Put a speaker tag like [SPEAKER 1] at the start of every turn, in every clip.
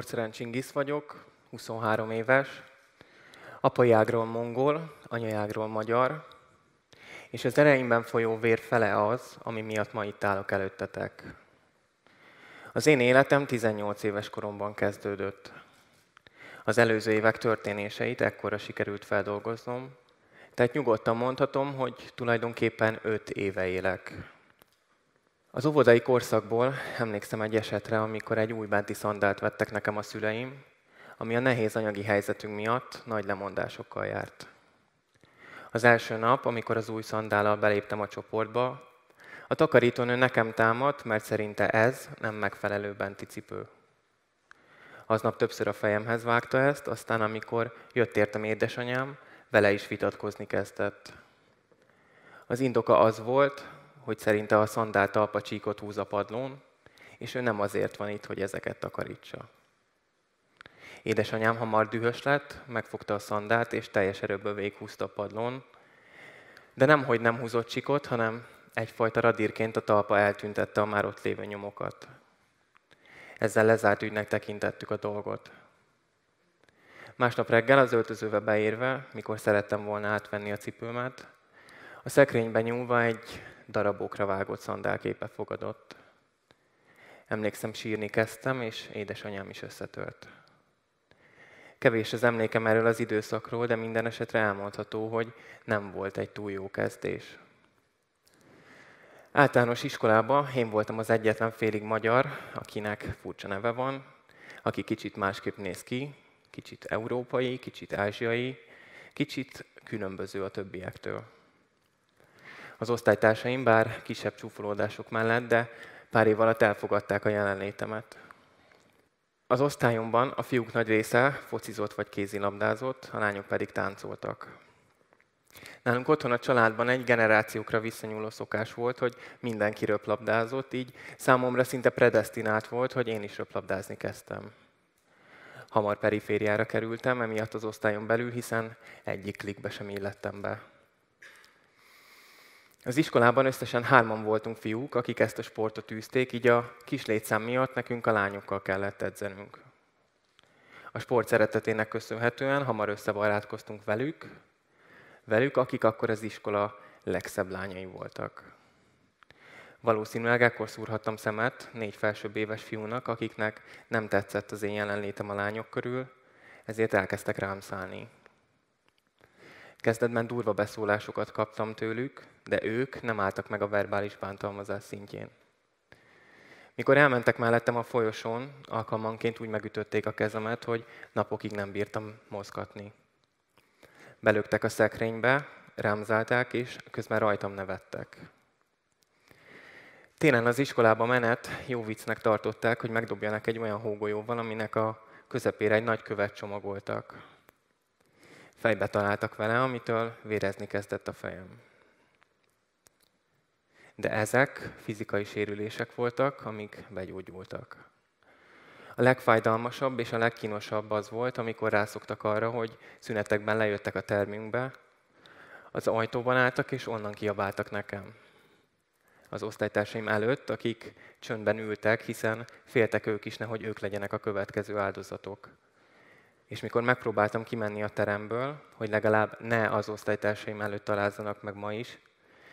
[SPEAKER 1] Gyorszerán Csingisz vagyok, 23 éves, apai ágról mongol, ágról magyar, és az ereimben folyó vér fele az, ami miatt ma itt állok előttetek. Az én életem 18 éves koromban kezdődött. Az előző évek történéseit ekkora sikerült feldolgoznom, tehát nyugodtan mondhatom, hogy tulajdonképpen 5 éve élek. Az óvodai korszakból emlékszem egy esetre, amikor egy új benti szandált vettek nekem a szüleim, ami a nehéz anyagi helyzetünk miatt nagy lemondásokkal járt. Az első nap, amikor az új szandállal beléptem a csoportba, a takarítónő nekem támadt, mert szerinte ez nem megfelelő benti cipő. Aznap többször a fejemhez vágta ezt, aztán amikor jött értem édesanyám, vele is vitatkozni kezdett. Az indoka az volt, hogy szerinte a szandál talpa csíkot húz a padlón, és ő nem azért van itt, hogy ezeket takarítsa. Édesanyám hamar dühös lett, megfogta a szandát, és teljes erőből véghúzta a padlón, de nem, hogy nem húzott csikot, hanem egyfajta radírként a talpa eltüntette a már ott lévő nyomokat. Ezzel lezárt ügynek tekintettük a dolgot. Másnap reggel az öltözőbe beérve, mikor szerettem volna átvenni a cipőmet, a szekrénybe nyúlva egy darabokra vágott szandálképe fogadott. Emlékszem, sírni kezdtem, és édesanyám is összetört. Kevés az emlékem erről az időszakról, de minden esetre elmondható, hogy nem volt egy túl jó kezdés. Általános iskolában én voltam az egyetlen félig magyar, akinek furcsa neve van, aki kicsit másképp néz ki, kicsit európai, kicsit ázsiai, kicsit különböző a többiektől az osztálytársaim, bár kisebb csúfolódások mellett, de pár év alatt elfogadták a jelenlétemet. Az osztályomban a fiúk nagy része focizott vagy kézilabdázott, a lányok pedig táncoltak. Nálunk otthon a családban egy generációkra visszanyúló szokás volt, hogy mindenki röplabdázott, így számomra szinte predestinált volt, hogy én is röplabdázni kezdtem. Hamar perifériára kerültem, emiatt az osztályon belül, hiszen egyik klikbe sem illettem be. Az iskolában összesen hárman voltunk fiúk, akik ezt a sportot űzték, így a kis létszám miatt nekünk a lányokkal kellett edzenünk. A sport szeretetének köszönhetően hamar összebarátkoztunk velük, velük, akik akkor az iskola legszebb lányai voltak. Valószínűleg ekkor szúrhattam szemet négy felsőbb éves fiúnak, akiknek nem tetszett az én jelenlétem a lányok körül, ezért elkezdtek rám szállni. Kezdetben durva beszólásokat kaptam tőlük, de ők nem álltak meg a verbális bántalmazás szintjén. Mikor elmentek mellettem a folyosón, alkalmanként úgy megütötték a kezemet, hogy napokig nem bírtam mozgatni. Belöktek a szekrénybe, rám zálták, és közben rajtam nevettek. Télen az iskolába menet jó viccnek tartották, hogy megdobjanak egy olyan hógolyóval, aminek a közepére egy nagy követ csomagoltak fejbe találtak vele, amitől vérezni kezdett a fejem. De ezek fizikai sérülések voltak, amik begyógyultak. A legfájdalmasabb és a legkínosabb az volt, amikor rászoktak arra, hogy szünetekben lejöttek a termünkbe, az ajtóban álltak és onnan kiabáltak nekem. Az osztálytársaim előtt, akik csöndben ültek, hiszen féltek ők is, nehogy ők legyenek a következő áldozatok és mikor megpróbáltam kimenni a teremből, hogy legalább ne az osztálytársaim előtt találzanak meg ma is,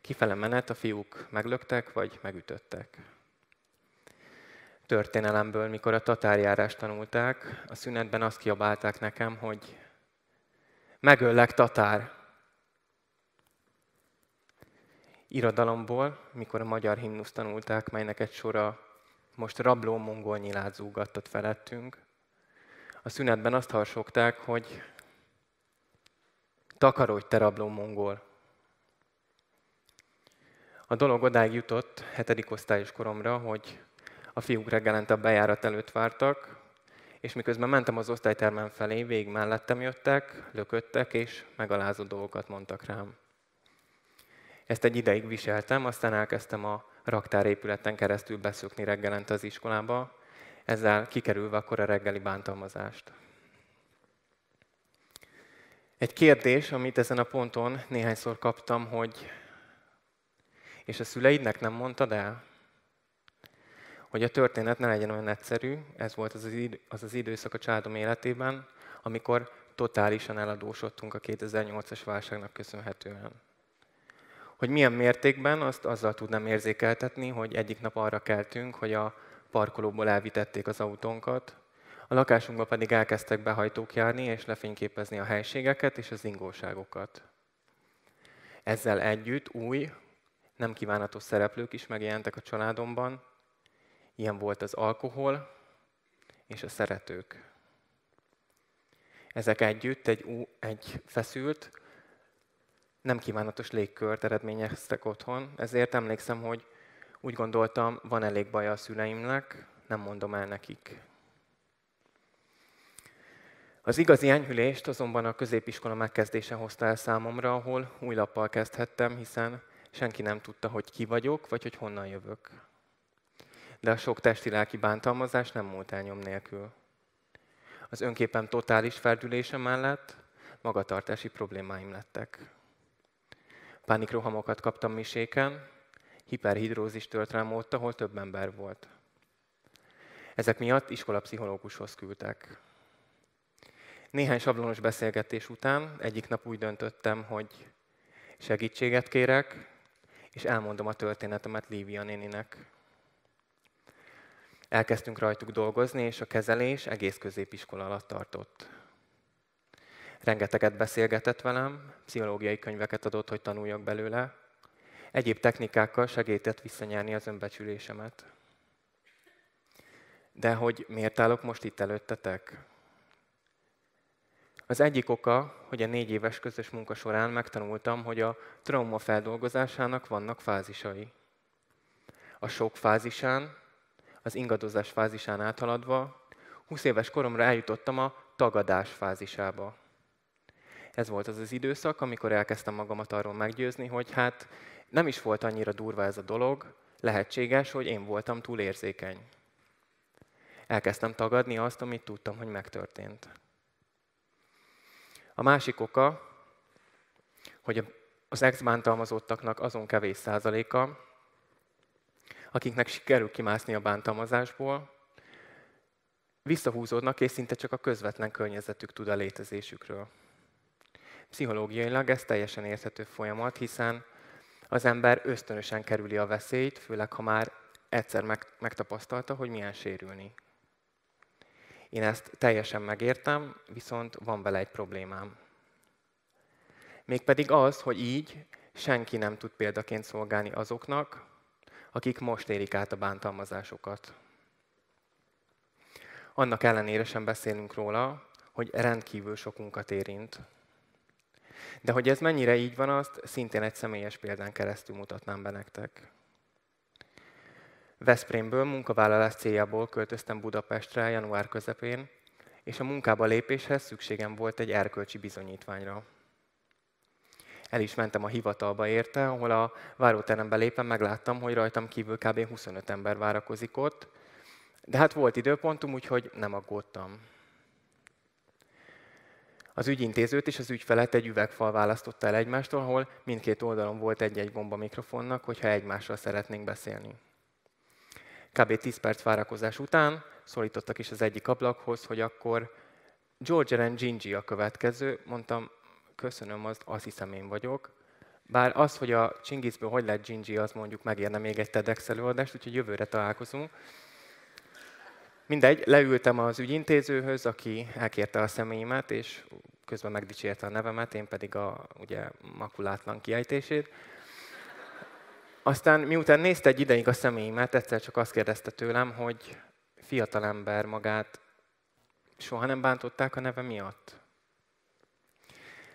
[SPEAKER 1] kifele menet a fiúk meglöktek vagy megütöttek. Történelemből, mikor a tatárjárást tanulták, a szünetben azt kiabálták nekem, hogy megöllek tatár! Irodalomból, mikor a magyar himnusz tanulták, melynek egy sora most rabló mongol nyilát felettünk, a szünetben azt harsogták, hogy takarodj, te rabló mongol. A dolog odáig jutott hetedik osztályos koromra, hogy a fiúk reggelente a bejárat előtt vártak, és miközben mentem az osztálytermen felé, végig mellettem jöttek, lököttek, és megalázó dolgokat mondtak rám. Ezt egy ideig viseltem, aztán elkezdtem a raktárépületen keresztül beszökni reggelente az iskolába, ezzel kikerülve akkor a reggeli bántalmazást. Egy kérdés, amit ezen a ponton néhányszor kaptam, hogy és a szüleidnek nem mondtad el? Hogy a történet ne legyen olyan egyszerű, ez volt az az, az időszak a családom életében, amikor totálisan eladósodtunk a 2008-as válságnak köszönhetően. Hogy milyen mértékben, azt azzal tudnám érzékeltetni, hogy egyik nap arra keltünk, hogy a parkolóból elvitették az autónkat, a lakásunkba pedig elkezdtek behajtók járni és lefényképezni a helységeket és az ingóságokat. Ezzel együtt új, nem kívánatos szereplők is megjelentek a családomban, ilyen volt az alkohol és a szeretők. Ezek együtt egy, új, egy feszült, nem kívánatos légkört eredményeztek otthon, ezért emlékszem, hogy úgy gondoltam, van elég baja a szüleimnek, nem mondom el nekik. Az igazi enyhülést azonban a középiskola megkezdése hozta el számomra, ahol új lappal kezdhettem, hiszen senki nem tudta, hogy ki vagyok, vagy hogy honnan jövök. De a sok testi-lelki bántalmazás nem múlt el nyom nélkül. Az önképpen totális ferdülése mellett magatartási problémáim lettek. Pánikrohamokat kaptam miséken, hiperhidrózis tölt rám ott, ahol több ember volt. Ezek miatt iskolapszichológushoz küldtek. Néhány sablonos beszélgetés után egyik nap úgy döntöttem, hogy segítséget kérek, és elmondom a történetemet Lívia néninek. Elkezdtünk rajtuk dolgozni, és a kezelés egész középiskola alatt tartott. Rengeteget beszélgetett velem, pszichológiai könyveket adott, hogy tanuljak belőle, egyéb technikákkal segített visszanyerni az önbecsülésemet. De hogy miért állok most itt előttetek? Az egyik oka, hogy a négy éves közös munka során megtanultam, hogy a trauma feldolgozásának vannak fázisai. A sok fázisán, az ingadozás fázisán áthaladva, 20 éves koromra eljutottam a tagadás fázisába ez volt az az időszak, amikor elkezdtem magamat arról meggyőzni, hogy hát nem is volt annyira durva ez a dolog, lehetséges, hogy én voltam túl érzékeny. Elkezdtem tagadni azt, amit tudtam, hogy megtörtént. A másik oka, hogy az ex-bántalmazottaknak azon kevés százaléka, akiknek sikerül kimászni a bántalmazásból, visszahúzódnak, és szinte csak a közvetlen környezetük tud a létezésükről. Pszichológiailag ez teljesen érthető folyamat, hiszen az ember ösztönösen kerüli a veszélyt, főleg ha már egyszer megtapasztalta, hogy milyen sérülni. Én ezt teljesen megértem, viszont van vele egy problémám. Mégpedig az, hogy így senki nem tud példaként szolgálni azoknak, akik most érik át a bántalmazásokat. Annak ellenére sem beszélünk róla, hogy rendkívül sokunkat érint. De hogy ez mennyire így van, azt szintén egy személyes példán keresztül mutatnám be nektek. Veszprémből munkavállalás céljából költöztem Budapestre január közepén, és a munkába lépéshez szükségem volt egy erkölcsi bizonyítványra. El is mentem a hivatalba érte, ahol a váróterembe lépve megláttam, hogy rajtam kívül kb. 25 ember várakozik ott, de hát volt időpontom, úgyhogy nem aggódtam. Az ügyintézőt és az ügyfelet egy üvegfal választotta el egymástól, ahol mindkét oldalon volt egy-egy gomba mikrofonnak, hogyha egymással szeretnénk beszélni. Kb. 10 perc várakozás után szólítottak is az egyik ablakhoz, hogy akkor George and Gingy a következő. Mondtam, köszönöm, azt, azt hiszem én vagyok. Bár az, hogy a Csingizből hogy lett Gingy, az mondjuk megérne még egy TEDx előadást, úgyhogy jövőre találkozunk. Mindegy, leültem az ügyintézőhöz, aki elkérte a személyemet, és közben megdicsérte a nevemet, én pedig a ugye, makulátlan kiejtését. Aztán miután nézte egy ideig a személyemet, egyszer csak azt kérdezte tőlem, hogy fiatalember magát soha nem bántották a neve miatt.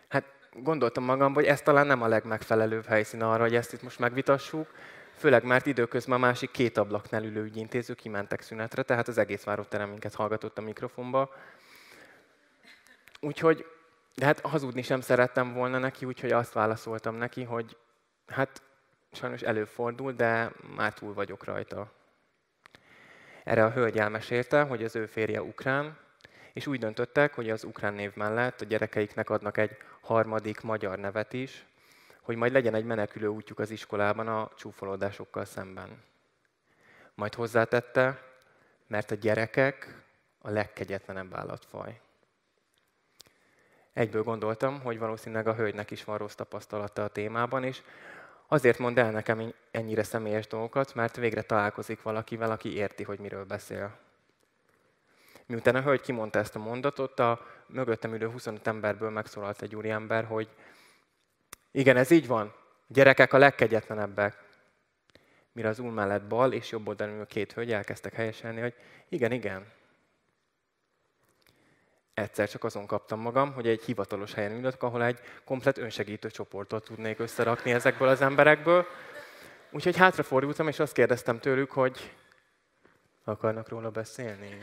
[SPEAKER 1] Hát gondoltam magam, hogy ez talán nem a legmegfelelőbb helyszín arra, hogy ezt itt most megvitassuk, főleg már időközben a másik két ablaknál ülő ügyintéző kimentek szünetre, tehát az egész váróterem minket hallgatott a mikrofonba. Úgyhogy, de hát hazudni sem szerettem volna neki, úgyhogy azt válaszoltam neki, hogy hát sajnos előfordul, de már túl vagyok rajta. Erre a hölgy elmesélte, hogy az ő férje ukrán, és úgy döntöttek, hogy az ukrán név mellett a gyerekeiknek adnak egy harmadik magyar nevet is, hogy majd legyen egy menekülő útjuk az iskolában a csúfolódásokkal szemben. Majd hozzátette, mert a gyerekek a legkegyetlenebb állatfaj. Egyből gondoltam, hogy valószínűleg a hölgynek is van rossz tapasztalata a témában, és azért mond el nekem ennyire személyes dolgokat, mert végre találkozik valakivel, aki érti, hogy miről beszél. Miután a hölgy kimondta ezt a mondatot, a mögöttem ülő 25 emberből megszólalt egy úriember, hogy igen, ez így van. Gyerekek a legkegyetlenebbek. Mire az úr mellett bal és jobb oldalon a két hölgy elkezdtek helyeselni, hogy igen, igen. Egyszer csak azon kaptam magam, hogy egy hivatalos helyen ülök, ahol egy komplet önsegítő csoportot tudnék összerakni ezekből az emberekből. Úgyhogy hátrafordultam, és azt kérdeztem tőlük, hogy akarnak róla beszélni?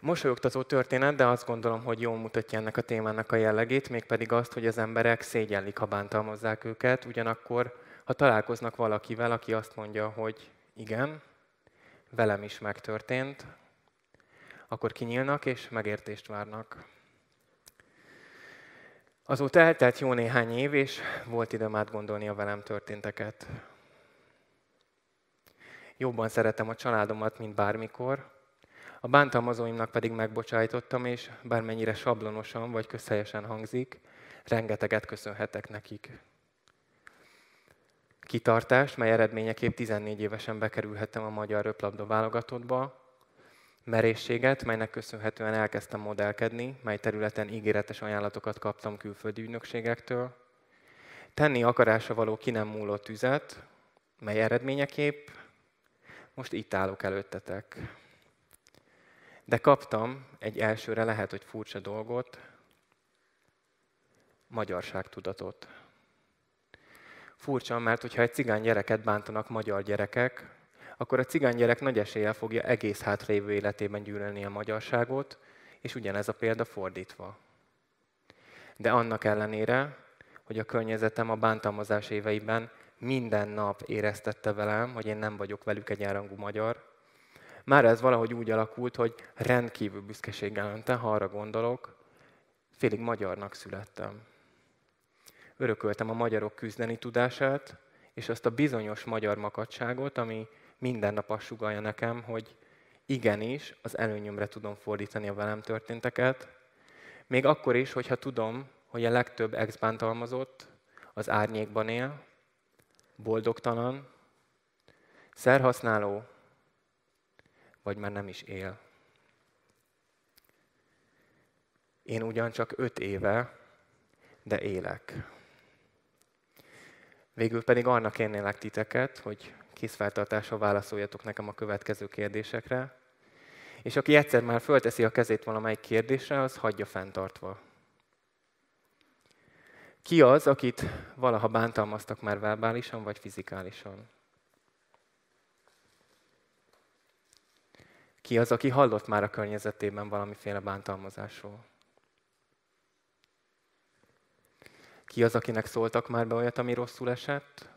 [SPEAKER 1] Mosolyogtató történet, de azt gondolom, hogy jól mutatja ennek a témának a jellegét, mégpedig azt, hogy az emberek szégyellik, ha bántalmazzák őket, ugyanakkor, ha találkoznak valakivel, aki azt mondja, hogy igen, velem is megtörtént, akkor kinyílnak és megértést várnak. Azóta eltelt jó néhány év, és volt időm átgondolni a velem történteket. Jobban szeretem a családomat, mint bármikor, a bántalmazóimnak pedig megbocsájtottam, és bármennyire sablonosan vagy közhelyesen hangzik, rengeteget köszönhetek nekik. Kitartást, mely eredményeképp 14 évesen bekerülhettem a magyar röplabda válogatottba, merészséget, melynek köszönhetően elkezdtem modellkedni, mely területen ígéretes ajánlatokat kaptam külföldi ügynökségektől, tenni akarása való ki nem múló tüzet, mely eredményeképp most itt állok előttetek. De kaptam egy elsőre lehet, hogy furcsa dolgot, magyarságtudatot. Furcsa, mert hogyha egy cigány gyereket bántanak magyar gyerekek, akkor a cigány gyerek nagy eséllyel fogja egész hátrévő életében gyűlölni a magyarságot, és ugyanez a példa fordítva. De annak ellenére, hogy a környezetem a bántalmazás éveiben minden nap éreztette velem, hogy én nem vagyok velük egyenrangú magyar, már ez valahogy úgy alakult, hogy rendkívül büszkeséggel öntem, ha arra gondolok, félig magyarnak születtem. Örököltem a magyarok küzdeni tudását, és azt a bizonyos magyar makadságot, ami minden nap azt sugalja nekem, hogy igenis, az előnyömre tudom fordítani a velem történteket, még akkor is, hogyha tudom, hogy a legtöbb ex az árnyékban él, boldogtalan, szerhasználó, vagy már nem is él. Én ugyancsak öt éve, de élek. Végül pedig annak kérnélek titeket, hogy készfeltartással válaszoljatok nekem a következő kérdésekre, és aki egyszer már fölteszi a kezét valamelyik kérdésre, az hagyja fenntartva. Ki az, akit valaha bántalmaztak már verbálisan vagy fizikálisan? Ki az, aki hallott már a környezetében valamiféle bántalmazásról? Ki az, akinek szóltak már be olyat, ami rosszul esett?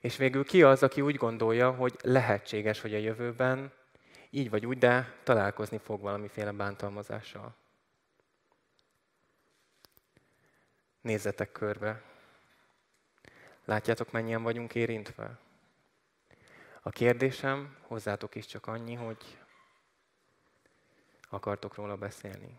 [SPEAKER 1] És végül ki az, aki úgy gondolja, hogy lehetséges, hogy a jövőben így vagy úgy, de találkozni fog valamiféle bántalmazással? Nézzetek körbe. Látjátok, mennyien vagyunk érintve? A kérdésem hozzátok is csak annyi, hogy akartok róla beszélni.